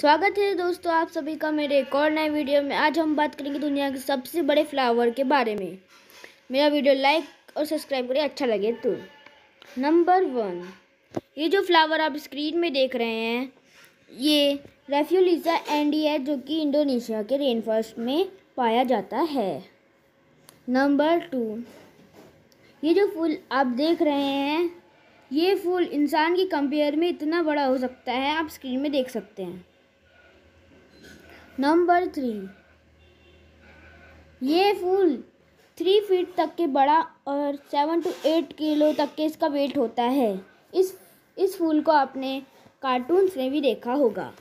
स्वागत है दोस्तों आप सभी का मेरे एक और नए वीडियो में आज हम बात करेंगे दुनिया के सबसे बड़े फ्लावर के बारे में मेरा वीडियो लाइक और सब्सक्राइब करें अच्छा लगे तो नंबर वन ये जो फ्लावर आप स्क्रीन में देख रहे हैं ये रेफ्यूलिजा एंडी है जो कि इंडोनेशिया के रेन फॉरेस्ट में पाया जाता है नंबर टू ये जो फूल आप देख रहे हैं ये फूल इंसान की कंपेयर में इतना बड़ा हो सकता है आप स्क्रीन में देख सकते हैं नंबर थ्री ये फूल थ्री फीट तक के बड़ा और सेवन टू एट किलो तक के इसका वेट होता है इस इस फूल को आपने कार्टून्स में भी देखा होगा